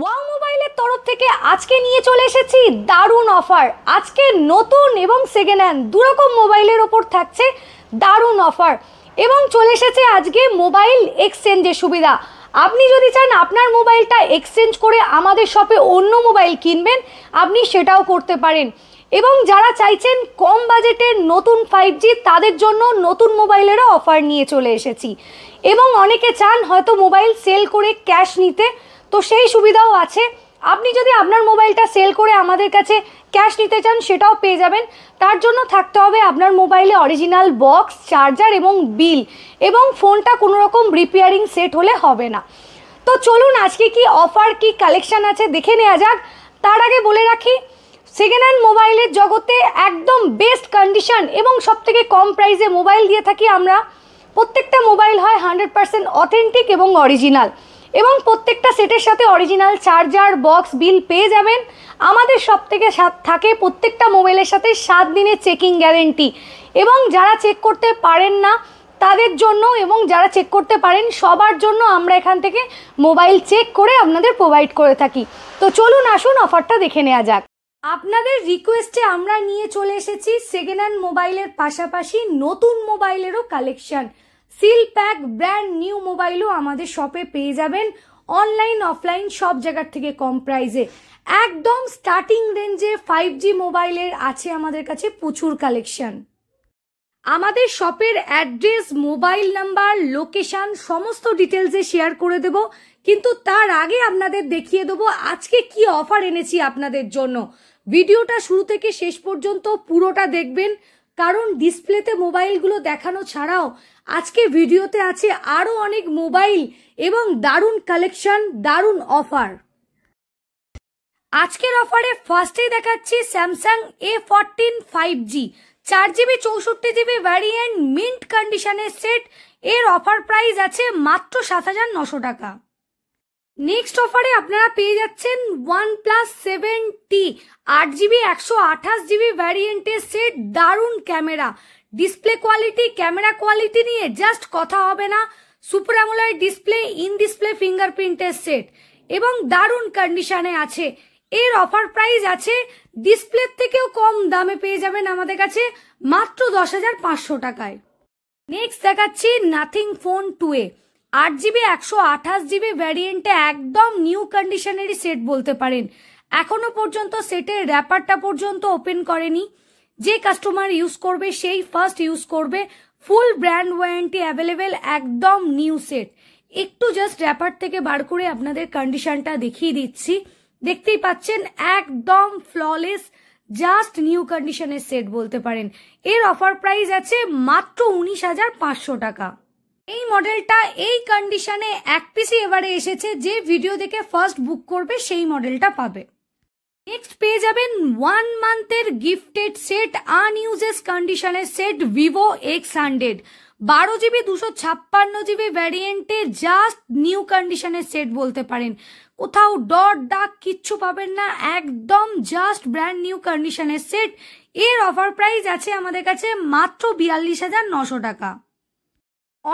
wow মোবাইলের তরফ থেকে আজকে নিয়ে চলে এসেছি দারুণ অফার আজকে নতুন এবং সেকেন্ড হ্যান্ড দুরকম মোবাইলের ওপর থাকছে দারুণ অফার এবং চলে এসেছে আজকে মোবাইল এক্সচেঞ্জের সুবিধা আপনি যদি চান আপনার মোবাইলটা এক্সচেঞ্জ করে আমাদের শপে অন্য মোবাইল কিনবেন আপনি সেটাও করতে পারেন এবং যারা চাইছেন কম বাজেটের নতুন ফাইভ জি তাদের জন্য নতুন মোবাইলেরও অফার নিয়ে চলে এসেছি এবং অনেকে চান হয়তো মোবাইল সেল করে ক্যাশ নিতে তো সেই সুবিধাও আছে আপনি যদি আপনার মোবাইলটা সেল করে আমাদের কাছে ক্যাশ নিতে চান সেটাও পেয়ে যাবেন তার জন্য থাকতে হবে আপনার মোবাইলে অরিজিনাল বক্স চার্জার এবং বিল এবং ফোনটা কোনো রকম রিপেয়ারিং সেট হলে হবে না তো চলুন আজকে কি অফার কি কালেকশান আছে দেখে নেওয়া যাক তার আগে বলে রাখি সেকেন্ড হ্যান্ড মোবাইলের জগতে একদম বেস্ট কন্ডিশন এবং সবথেকে কম প্রাইসে মোবাইল দিয়ে থাকি আমরা প্রত্যেকটা মোবাইল হয় হান্ড্রেড পারসেন্ট অথেন্টিক এবং অরিজিনাল এবং প্রত্যেকটা সেটের সাথে অরিজিনাল চার্জার বক্স বিল পেয়ে যাবেন আমাদের সব থেকে থাকে প্রত্যেকটা মোবাইলের সাথে সাত দিনের চেকিং গ্যারেন্টি এবং যারা চেক করতে পারেন না তাদের জন্য এবং যারা চেক করতে পারেন সবার জন্য আমরা এখান থেকে মোবাইল চেক করে আপনাদের প্রোভাইড করে থাকি তো চলুন আসুন অফারটা দেখে নেওয়া যাক আপনাদের রিকোয়েস্টে আমরা নিয়ে চলে এসেছি সেকেন্ড হ্যান্ড মোবাইলের পাশাপাশি নতুন মোবাইলেরও collection seal pack brand new মোবাইলও আমাদের শপে পেয়ে যাবেন অনলাইন অফলাইন সব জায়গার থেকে কম প্রাইসে একদম স্টার্টিং রেঞ্জে ফাইভ জি মোবাইলের আছে আমাদের কাছে প্রচুর কালেকশন আমাদের শপের অ্যাড্রেস মোবাইল নাম্বার লোকেশান সমস্ত ডিটেলসে শেয়ার করে দেব কিন্তু তার আগে আপনাদের দেখিয়ে দেব আজকে কি অফার এনেছি আপনাদের জন্য ভিডিওটা শুরু থেকে শেষ পর্যন্ত পুরোটা দেখবেন কারণ ডিসপ্লেতে মোবাইলগুলো দেখানো ছাড়াও আজকে ভিডিওতে আছে আরও অনেক মোবাইল এবং দারুণ কালেকশন দারুণ অফার আজকের অফারে ফার্স্টেই দেখাচ্ছি Samsung A fourteen five G চার জিবি চৌষট্টি জিবি ভ্যারিয়েন্ট মিন্ট কন্ডিশনের সেট এর অফার প্রাইস আছে মাত্র সাত হাজার নশো টাকা নেক্সট অফারে আপনারা পেয়ে যাচ্ছেন ওয়ান প্লাস সেভেন টি আট জিবি একশো আঠাশ জিবি ভ্যারিয়েন্টের সেট দারুণ camera display quality camera quality নিয়ে জাস্ট কথা হবে না super AMOLED display in display ফিঙ্গারপ্রিন্টের সেট এবং দারুণ কন্ডিশনে আছে এর অফার প্রাইস আছে ডিসপ্লের থেকেও কম দামে পেয়ে যাবেন আমাদের কাছে মাত্র দশ হাজার পাঁচশো টাকায় নেক্সট দেখাচ্ছি নাথিং ফোন টু এ আট জিবি একশো আঠাশ জিবি ভ্যারিয়েন্টে একদম নিউ কন্ডিশনেরই সেট বলতে পারেন এখনো পর্যন্ত সেটের র্যাপারটা পর্যন্ত ওপেন করেনি যে কাস্টমার ইউজ করবে সেই ফার্স্ট ইউজ করবে ফুল ব্র্যান্ড ওয়ারেন্টি অ্যাভেলেবেল একদম নিউ সেট একটু জাস্ট র্যাপার থেকে বার করে আপনাদের কন্ডিশনটা দেখিয়ে দিচ্ছি দেখতেই পাচ্ছেন একদম ফ্ললেস জাস্ট নিউ কন্ডিশনের সেট বলতে পারেন এর অফার প্রাইস আছে মাত্র উনিশ হাজার পাঁচশো টাকা এই মডেলটা এই কন্ডিশনে এক পিসি এবারে এসেছে যে ভিডিও দেখে ফার্স্ট বুক করবে সেই মডেলটা পাবে নেক্সট পেয়ে যাবেন ওয়ান মান্থের গিফটেড সেট আনইউজেস কন্ডিশনের সেট ভিভো এক্স হান্ড্রেড বারো জিবি দুশো ছাপ্পান্ন জিবি ভ্যারিয়েন্টে জাস্ট নিউ কন্ডিশনের সেট বলতে পারেন কোথাও ডট ডাক কিচ্ছু পাবেন না একদম জাস্ট ব্র্যান্ড নিউ কন্ডিশনের সেট এর অফার প্রাইস আছে আমাদের কাছে মাত্র বিয়াল্লিশ হাজার নশো টাকা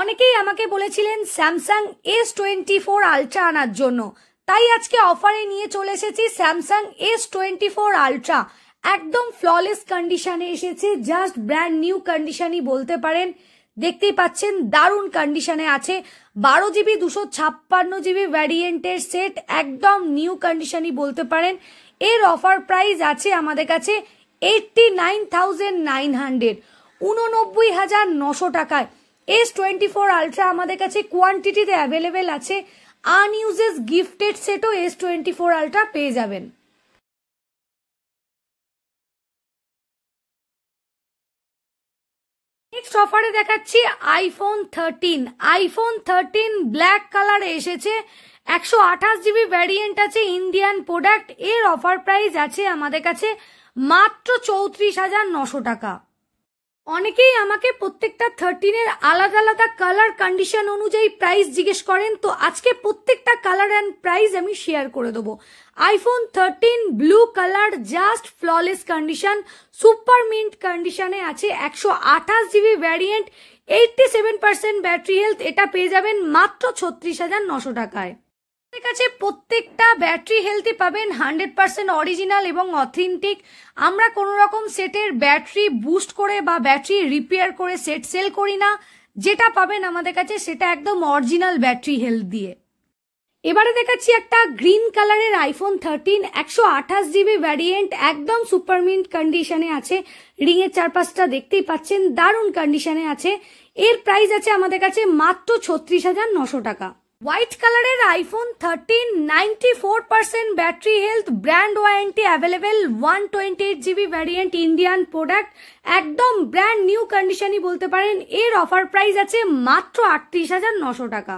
অনেকেই আমাকে বলেছিলেন Samsung S twenty four Ultra আনার জন্য তাই আজকে অফারে নিয়ে চলে এসেছি Samsung S twenty four Ultra একদম ফ্ললেস কন্ডিশনে এসেছে জাস্ট ব্র্যান্ড নিউ কন্ডিশনই বলতে পারেন দেখতেই পাচ্ছেন দারুণ কন্ডিশনে আছে বারো জিবি দুশো ছাপ্পান্ন জিবি ভ্যারিয়েন্টের সেট একদম নিউ কন্ডিশনই বলতে পারেন এর অফার প্রাইস আছে আমাদের কাছে eighty nine thousand nine hundred উননব্বই হাজার নশো টাকায় এস টোয়েন্টি ফোর আলট্রা আমাদের কাছে কোয়ান্টিটিতে অ্যাভেলেবেল আছে আনইউজেস গিফটেড সেটও এস টোয়েন্টি ফোর আলট্রা পেয়ে যাবেন নেক্সট অফারে দেখাচ্ছি iPhone thirteen iPhone thirteen black কালারে এসেছে একশো আঠাশ জিবি ভ্যারিয়েন্ট আছে ইন্ডিয়ান প্রোডাক্ট এর অফার প্রাইস আছে আমাদের কাছে মাত্র চৌত্রিশ হাজার নশো টাকা অনেকেই আমাকে প্রত্যেকটা থার্টিনের আলাদা আলাদা কালার কন্ডিশন অনুযায়ী প্রাইস জিজ্ঞেস করেন তো আজকে প্রত্যেকটা কালার অ্যান্ড প্রাইস আমি শেয়ার করে দেবো iPhone thirteen blue colour just flawless condition super mint কন্ডিশনে আছে একশো আঠাশ GB variant eighty seven percent battery health এটা পেয়ে যাবেন মাত্র ছত্রিশ হাজার নশো টাকায় কাছে প্রত্যেকটা ব্যাটারি হেলথি পাবেন হান্ড্রেড পার্সেন্ট অরিজিনাল এবং অথেন্টিক আমরা কোন রকম সেটের ব্যাটারি বুস্ট করে বা ব্যাটারি রিপেয়ার করে সেট সেল করি না যেটা পাবেন আমাদের কাছে সেটা একদম অরিজিনাল ব্যাটারি হেলথ দিয়ে এবারে দেখাচ্ছি একটা গ্রিন কালারের আইফোন থার্টিন একশো আঠাশ জিবি ভ্যারিয়েন্ট একদম সুপারমিন্ট কন্ডিশনে আছে রিং এর চারপাশটা দেখতেই পাচ্ছেন দারুণ কন্ডিশনে আছে এর প্রাইস আছে আমাদের কাছে মাত্র ছত্রিশ হাজার নশো টাকা হোয়াইট কালারের iPhone thirteen ninety four percent battery health brand warranty available one twenty eight GB variant Indian product একদম ব্র্যান্ড নিউ কন্ডিশনই বলতে পারেন এর অফার প্রাইস আছে মাত্র আটত্রিশ হাজার নশো টাকা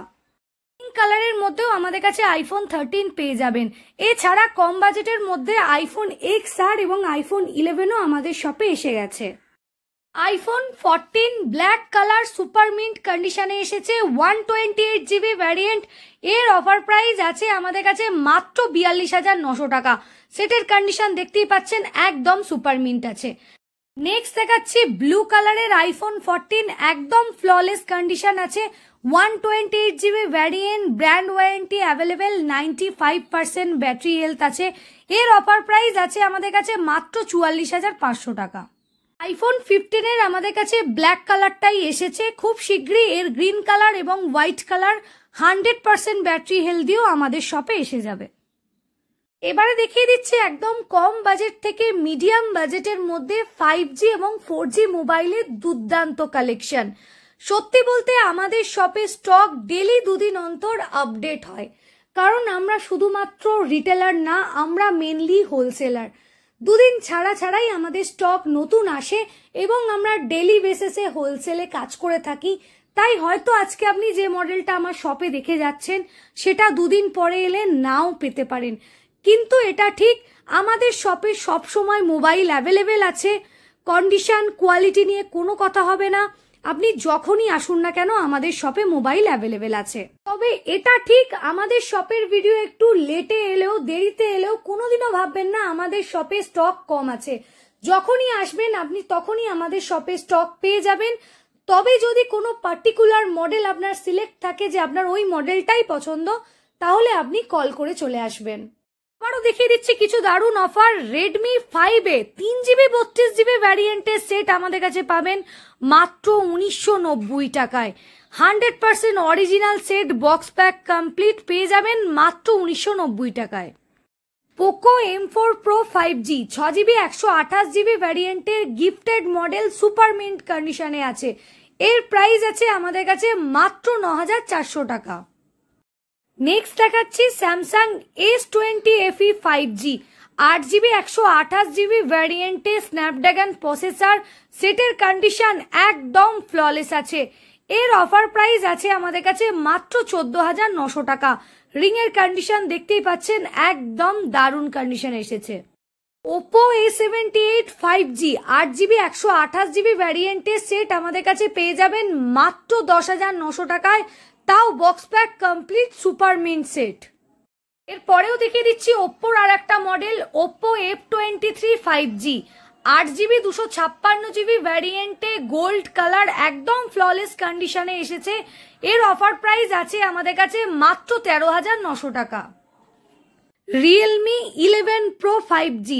কালারের মধ্যেও আমাদের কাছে আইফোন থার্টিন পেয়ে যাবেন এছাড়া কম বাজেটের মধ্যে আইফোন এক্স আর এবং আইফোন ইলেভেনও আমাদের শপে এসে গেছে iPhone fourteen black colour super mint কন্ডিশনে এসেছে one twenty eight GB variant এর অফার প্রাইস আছে আমাদের কাছে মাত্র বিয়াল্লিশ হাজার নশো টাকা সেটের কন্ডিশন দেখতেই পাচ্ছেন একদম সুপার মিন্ট আছে নেক্সট দেখাচ্ছি ব্লু কালারের আইফোন ফোরটিন একদম ফ্ললেস কন্ডিশন আছে one twenty eight GB variant brand warranty available ninety five percent battery health আছে এর অফার প্রাইস আছে আমাদের কাছে মাত্র চুয়াল্লিশ হাজার পাঁচশো টাকা আইফোন ফিফটিনের আমাদের কাছে ব্ল্যাক কালারটাই এসেছে খুব শীঘ্রই এর গ্রিন কালার এবং white colour hundred percent battery হেলদিও আমাদের শপে এসে যাবে এবারে দেখিয়ে দিচ্ছে একদম কম বাজেট থেকে মিডিয়াম বাজেটের মধ্যে ফাইভ জি এবং ফোর জি মোবাইলের দুর্দান্ত কালেকশন সত্যি বলতে আমাদের শপে স্টক ডেলি দুদিন অন্তর আপডেট হয় কারণ আমরা শুধুমাত্র রিটেলার না আমরা মেনলি হোলসেলার দুদিন ছাড়া ছাড়াই আমাদের স্টক নতুন আসে এবং আমরা ডেলি বেসিসে হোলসেলে কাজ করে থাকি তাই হয়তো আজকে আপনি যে মডেলটা আমার শপে দেখে যাচ্ছেন সেটা দুদিন পরে এলে নাও পেতে পারেন কিন্তু এটা ঠিক আমাদের শপে সবসময় মোবাইল অ্যাভেলেবেল আছে কন্ডিশন কোয়ালিটি নিয়ে কোনো কথা হবে না আপনি যখনই আসুন না কেন আমাদের শপে মোবাইল অ্যাভেলেবেল আছে তবে এটা ঠিক আমাদের শপের ভিডিও একটু লেটে এলেও দেরিতে এলেও কোনোদিনও ভাববেন না আমাদের শপে স্টক কম আছে যখনই আসবেন আপনি তখনই আমাদের শপে স্টক পেয়ে যাবেন তবে যদি কোনো পার্টিকুলার মডেল আপনার সিলেক্ট থাকে যে আপনার ওই মডেলটাই পছন্দ তাহলে আপনি কল করে চলে আসবেন আরো দেখিয়ে দিচ্ছি কিছু দারুণ অফার রেডমি ফাইভে তিন জিবি বত্রিশ জিবি ভ্যারিয়েন্টের সেট আমাদের কাছে পাবেন মাত্র উনিশশো নব্বই টাকায় hundred percent original set box pack complete পেয়ে যাবেন মাত্র উনিশশো নব্বই টাকায় Poco M four Pro five G ছ জিবি একশো আঠাশ জিবি ভ্যারিয়েন্টের গিফটেড মডেল সুপারমিন্ট কন্ডিশনে আছে এর প্রাইস আছে আমাদের কাছে মাত্র ন হাজার চারশো টাকা নেক্সট দেখাচ্ছি Samsung S twenty FE five G জি আট জিবি একশো আঠাশ জিবি ভ্যারিয়েন্টে স্ন্যাপড্রাগন প্রসেসার সেটের কন্ডিশন একদম ফ্ললেস আছে এর অফার প্রাইস আছে আমাদের কাছে মাত্র চোদ্দ হাজার নশো টাকা রিং এর কন্ডিশন দেখতেই পাচ্ছেন একদম দারুণ কন্ডিশন এসেছে Oppo A seventy eight five জি আট জিবি একশো আঠাশ জিবি ভ্যারিয়েন্টের সেট আমাদের কাছে পেয়ে যাবেন মাত্র দশ হাজার নশো টাকায় তাও box pack complete super mint set এরপরেও দেখিয়ে দিচ্ছি ওপ্পোর আর একটা model Oppo F twenty three five জি আট জিবি দুশো ছাপ্পান্ন জিবি ভ্যারিয়েন্টে গোল্ড কালার একদম ফ্ললেস কন্ডিশনে এসেছে এর অফার প্রাইস আছে আমাদের কাছে মাত্র তেরো হাজার নশো টাকা রিয়েলমি ইলেভেন প্রো ফাইভ জি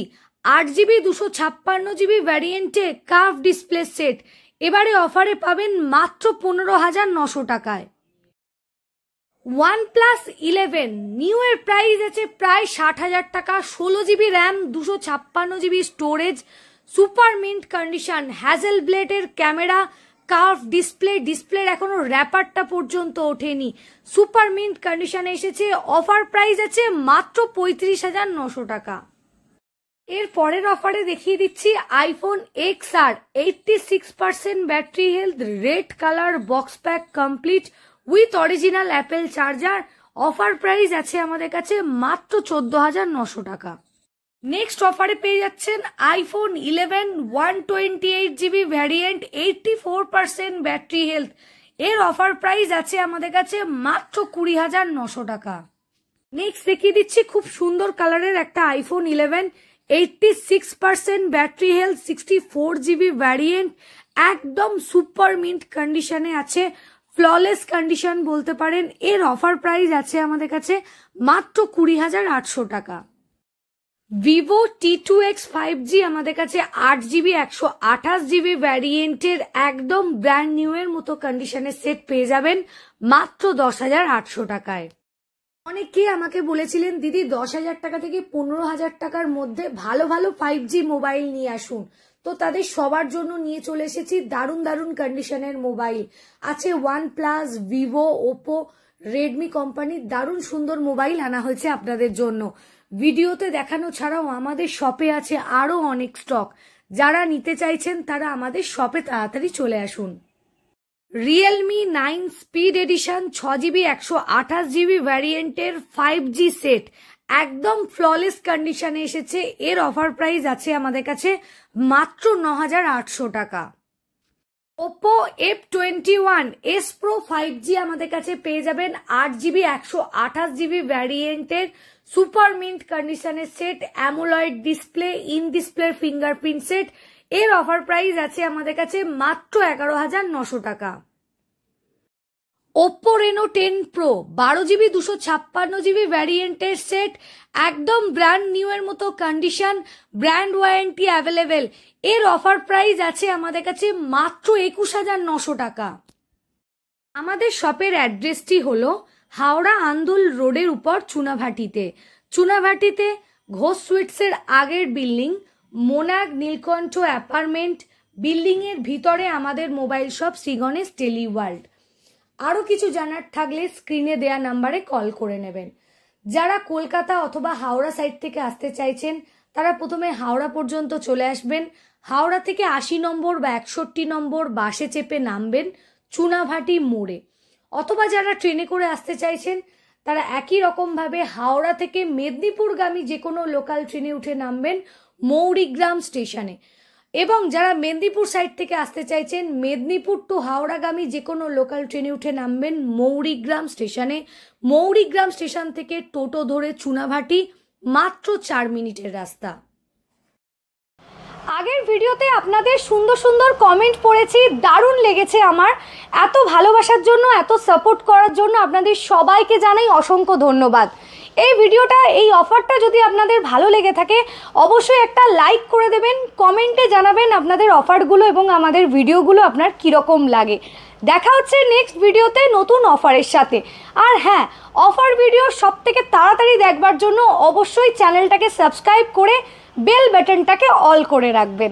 আট জিবি দুশো ছাপ্পান্ন জিবি ভ্যারিয়েন্টে কার্ভ ডিসপ্লে সেট এবারে অফারে পাবেন মাত্র পনেরো হাজার নশো টাকায় ওয়ান প্লাস ইলেভেন নিউ এর প্রাইস আছে প্রায় ষাট হাজার টাকা ষোলো জিবি র্যাম দুশো ছাপ্পান্ন GB storage super mint condition হ্যাজেল ব্লেডের ক্যামেরা কার্ভ ডিসপ্লে ডিসপ্লের এখনো র্যাপারটা পর্যন্ত ওঠেনি সুপার মিন্ট কন্ডিশনে এসেছে অফার প্রাইস আছে মাত্র পঁয়ত্রিশ হাজার নশো টাকা এর পরের অফারে দেখিয়ে দিচ্ছি iPhone X R eighty six percent battery health red colour box pack complete with original Apple charger offer price আছে আমাদের কাছে মাত্র চোদ্দ হাজার নশো টাকা নেক্সট অফারে পেয়ে যাচ্ছেন iPhone eleven one twenty eight GB variant eighty four percent battery health এর অফার প্রাইস আছে আমাদের কাছে মাত্র কুড়ি হাজার নশো টাকা নেক্সট দেখিয়ে দিচ্ছি খুব সুন্দর কালারের একটা iPhone eleven eighty six percent battery health sixty four GB variant একদম সুপার মিন্ট কন্ডিশনে আছে ফ্ললেস কন্ডিশন বলতে পারেন এর অফার প্রাইস আছে আমাদের কাছে মাত্র কুড়ি হাজার আটশো টাকা Vivo T two X five G আমাদের কাছে আট জিবি একশো আঠাশ জিবি ভ্যারিয়েন্টের একদম ব্র্যান্ড নিউ এর মতো কন্ডিশনে সেট পেয়ে যাবেন মাত্র দশ হাজার আটশো টাকায় অনেকেই আমাকে বলেছিলেন দিদি দশ হাজার টাকা থেকে পনেরো হাজার টাকার মধ্যে ভালো ভালো ফাইভ জি মোবাইল নিয়ে আসুন তো তাদের সবার জন্য নিয়ে চলে এসেছি দারুণ দারুণ কন্ডিশনের মোবাইল আছে OnePlus Vivo Oppo Redmi কোম্পানির দারুণ সুন্দর মোবাইল আনা হয়েছে আপনাদের জন্য ভিডিওতে দেখানো ছাড়াও আমাদের শপে আছে আরও অনেক স্টক যারা নিতে চাইছেন তারা আমাদের শপে তাড়াতাড়ি চলে আসুন রিয়েলমি নাইন স্পিড এডিশন ছ জিবি একশো আঠাশ জিবি ভ্যারিয়েন্টের ফাইভ জি সেট একদম ফ্ললেস কন্ডিশনে এসেছে এর অফার প্রাইস আছে আমাদের কাছে মাত্র ন হাজার আটশো টাকা Oppo F twenty one S Pro five G আমাদের কাছে পেয়ে যাবেন আট জিবি একশো আঠাশ জিবি ভ্যারিয়েন্টের সুপার মিন্ট কন্ডিশনের set AMOLED display in display fingerprint set এর অফার প্রাইস আছে আমাদের কাছে মাত্র এগারো হাজার নশো টাকা ওপো রেনো টেন প্রো বারো জিবি দুশো ছাপ্পান্ন জিবি ভ্যারিয়েন্টের সেট একদম ব্র্যান্ড নিউ এর মতো কন্ডিশন ব্র্যান্ড ওয়ারেন্টি অ্যাভেলেবেল এর অফার প্রাইস আছে আমাদের কাছে মাত্র একুশ হাজার নশো টাকা আমাদের শপের অ্যাড্রেসটি হল হাওড়া আন্দুল রোডের উপর চুনাভাটিতে চুনাভাটিতে ঘোষ সুইটসের আগের বিল্ডিং মোনাক নীলকণ্ঠ অ্যাপার্টমেন্ট বিল্ডিংয়ের ভিতরে আমাদের মোবাইল শপ শ্রীগণেশ টেলি ওয়ার্ল্ড আরও কিছু জানার থাকলে স্ক্রিনে দেয়া নাম্বারে কল করে নেবেন যারা কলকাতা অথবা হাওড়া সাইড থেকে আসতে চাইছেন তারা প্রথমে হাওড়া পর্যন্ত চলে আসবেন হাওড়া থেকে আশি নম্বর বা একষট্টি নম্বর বাসে চেপে নামবেন চুনাভাটি মোড়ে অথবা যারা ট্রেনে করে আসতে চাইছেন তারা একই রকমভাবে হাওড়া থেকে মেদিনীপুরগামী যে কোনো লোকাল ট্রেনে উঠে নামবেন মৌরিগ্রাম স্টেশনে এবং যারা মেদিনীপুর সাইড থেকে আসতে চাইছেন মেদিনীপুর টু হাওড়াগামী যে কোনো লোকাল ট্রেনে উঠে নামবেন মৌরিগ্রাম স্টেশনে মৌরিগ্রাম স্টেশন থেকে টোটো ধরে চুনাভাটি মাত্র চার মিনিটের রাস্তা আগের ভিডিওতে আপনাদের সুন্দর সুন্দর কমেন্ট পড়েছি দারুণ লেগেছে আমার এত ভালোবাসার জন্য এত সাপোর্ট করার জন্য আপনাদের সবাইকে জানাই অসংখ্য ধন্যবাদ এই ভিডিওটা এই অফারটা যদি আপনাদের ভালো লেগে থাকে অবশ্যই একটা লাইক করে দেবেন কমেন্টে জানাবেন আপনাদের অফারগুলো এবং আমাদের ভিডিওগুলো আপনার কীরকম লাগে দেখা হচ্ছে নেক্সট ভিডিওতে নতুন অফারের সাথে আর হ্যাঁ অফার ভিডিও সব থেকে তাড়াতাড়ি দেখবার জন্য অবশ্যই চ্যানেলটাকে সাবস্ক্রাইব করে বেল বাটনটাকে অল করে রাখবেন